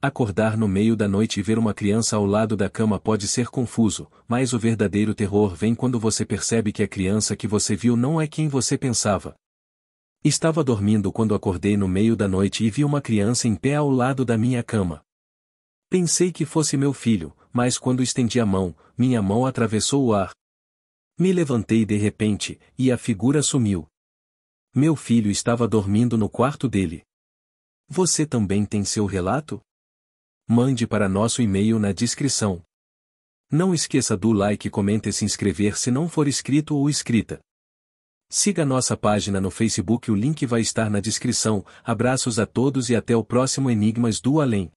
Acordar no meio da noite e ver uma criança ao lado da cama pode ser confuso, mas o verdadeiro terror vem quando você percebe que a criança que você viu não é quem você pensava. Estava dormindo quando acordei no meio da noite e vi uma criança em pé ao lado da minha cama. Pensei que fosse meu filho, mas quando estendi a mão, minha mão atravessou o ar. Me levantei de repente, e a figura sumiu. Meu filho estava dormindo no quarto dele. Você também tem seu relato? mande para nosso e-mail na descrição. Não esqueça do like, comente e se inscrever se não for inscrito ou inscrita. Siga nossa página no Facebook, o link vai estar na descrição. Abraços a todos e até o próximo Enigmas do Além.